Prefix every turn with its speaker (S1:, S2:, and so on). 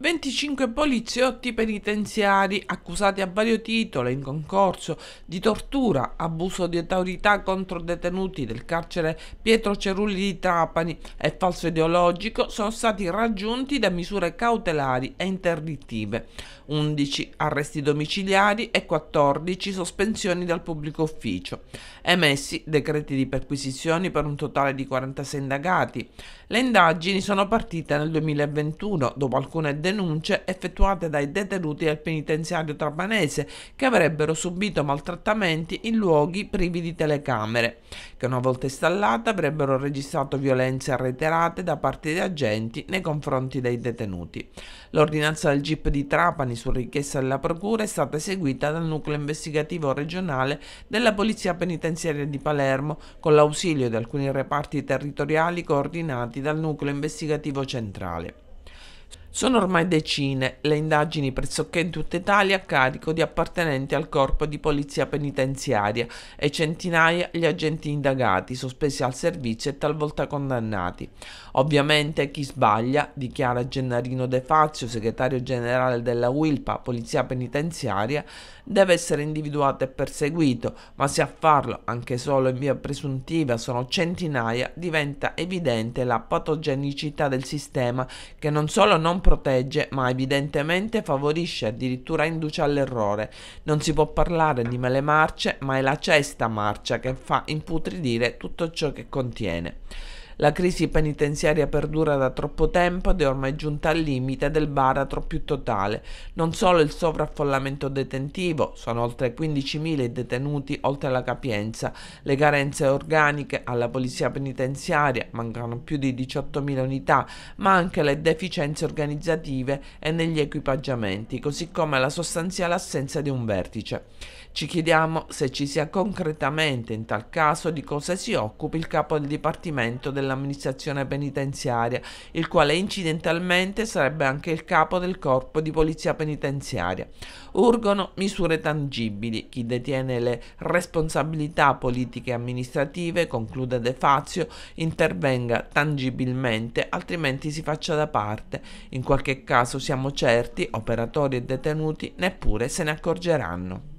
S1: 25 poliziotti penitenziari accusati a vario titolo in concorso di tortura, abuso di autorità contro detenuti del carcere Pietro Cerulli di Trapani e falso ideologico sono stati raggiunti da misure cautelari e interdittive, 11 arresti domiciliari e 14 sospensioni dal pubblico ufficio, emessi decreti di perquisizioni per un totale di 46 indagati. Le indagini sono partite nel 2021 dopo alcune denunce denunce effettuate dai detenuti del penitenziario trapanese che avrebbero subito maltrattamenti in luoghi privi di telecamere, che una volta installate avrebbero registrato violenze arreterate da parte di agenti nei confronti dei detenuti. L'ordinanza del GIP di Trapani su richiesta della Procura è stata eseguita dal nucleo investigativo regionale della Polizia Penitenziaria di Palermo con l'ausilio di alcuni reparti territoriali coordinati dal nucleo investigativo centrale. Sono ormai decine le indagini pressoché in tutta Italia a carico di appartenenti al corpo di polizia penitenziaria e centinaia gli agenti indagati, sospesi al servizio e talvolta condannati. Ovviamente chi sbaglia, dichiara Gennarino De Fazio, segretario generale della UILPA, polizia penitenziaria, deve essere individuato e perseguito, ma se a farlo, anche solo in via presuntiva, sono centinaia, diventa evidente la patogenicità del sistema che non solo non protegge, ma evidentemente favorisce, addirittura induce all'errore. Non si può parlare di mele marce, ma è la cesta marcia che fa imputridire tutto ciò che contiene. La crisi penitenziaria perdura da troppo tempo ed è ormai giunta al limite del baratro più totale. Non solo il sovraffollamento detentivo, sono oltre 15.000 i detenuti oltre la capienza, le carenze organiche alla polizia penitenziaria, mancano più di 18.000 unità, ma anche le deficienze organizzative e negli equipaggiamenti, così come la sostanziale assenza di un vertice. Ci chiediamo se ci sia concretamente in tal caso di cosa si occupi il capo del Dipartimento della dell'amministrazione penitenziaria, il quale incidentalmente sarebbe anche il capo del corpo di polizia penitenziaria. Urgono misure tangibili. Chi detiene le responsabilità politiche e amministrative, conclude De Fazio, intervenga tangibilmente, altrimenti si faccia da parte. In qualche caso siamo certi, operatori e detenuti neppure se ne accorgeranno.